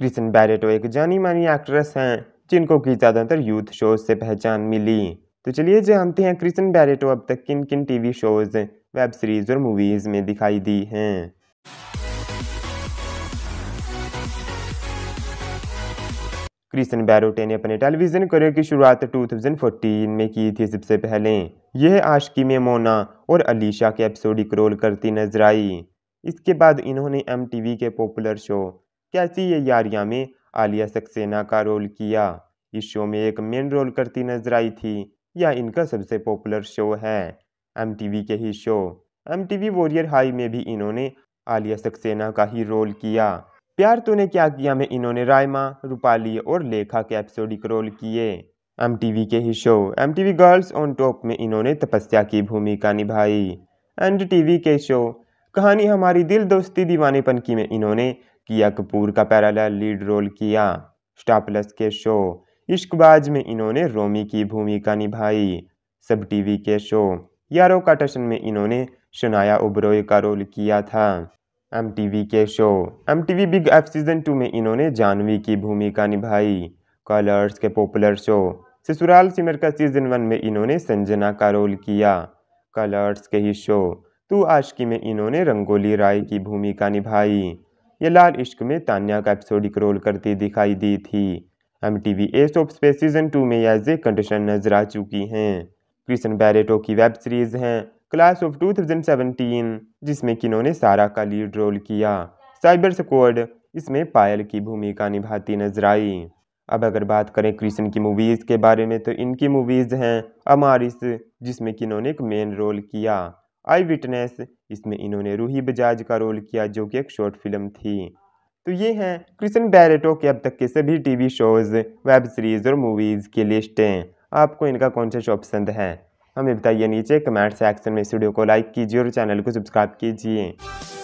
क्रिसन बैरेटो एक जानी मानी एक्ट्रेस हैं जिनको की ज़्यादातर यूथ शोज से पहचान मिली तो चलिए जानते हैं क्रिसन बैरेटो अब तक किन किन टीवी शोज वेब सीरीज और मूवीज़ में दिखाई दी हैं क्रिसन बैरोटे ने अपने टेलीविज़न करियर की शुरुआत 2014 में की थी सबसे पहले यह आशकी में मोना और अलीशा के एपिसोडिक रोल करती नजर आई इसके बाद इन्होंने एम के पॉपुलर शो कैसी ये में आलिया सक्सेना का रोल किया इस शो में एक मेन रोल करती नजर आई थी यह इनका सबसे पॉपुलर शो है एम के ही show M T warrior high में भी इन्होंने आलिया सक्सेना का ही रोल किया प्यार तूने क्या किया में इन्होंने रायमा रूपाली और लेखा के एपिसोडिक रोल किए एम के ही show M girls on top में इन्होंने तपस्या की भूमिका निभाई एंड वी के शो कहानी हमारी दिल दोस्ती दीवानेपन की में इन्होंने किया कपूर का पैराला लीड रोल किया स्टापलस के शो इश्कबाज में इन्होंने रोमी की भूमिका निभाई सब टीवी के शो यारो का टशन में इन्होंने शनाया उब्रोय का रोल किया था एम के show M big F season two में इन्होंने जानवी की भूमिका निभाई कलर्स के पॉपुलर शो ससुराल सिमर का सीजन वन में इन्होंने संजना का रोल किया कलर्स के ही शो तू आशकी में इन्होंने रंगोली राय की भूमिका निभाई ये लाल इश्क में तान्या का एपिसोडिक रोल करती दिखाई दी थी M T V ace of space season two में एज ए कंडीशन नजर आ चुकी हैं क्रिशन बैरेटो की वेब सीरीज हैं क्लास ऑफ 2017 जिसमें किन्होंने सारा का लीड रोल किया साइबर स्कोड इसमें पायल की भूमिका निभाती नजर आई अब अगर बात करें कृष्ण की मूवीज़ के बारे में तो इनकी मूवीज़ हैं अमारिस जिसमें किन्होंने एक मेन रोल किया आई विटनेस इसमें इन्होंने रूही बजाज का रोल किया जो कि एक शॉर्ट फिल्म थी तो ये हैं क्रिसन बैरेटो के अब तक के सभी टीवी शोज़ वेब सीरीज़ और मूवीज़ की लिस्टें आपको इनका कौन सा शो पसंद है हमें बताइए नीचे कमेंट सेक्शन में इस वीडियो को लाइक कीजिए और चैनल को सब्सक्राइब कीजिए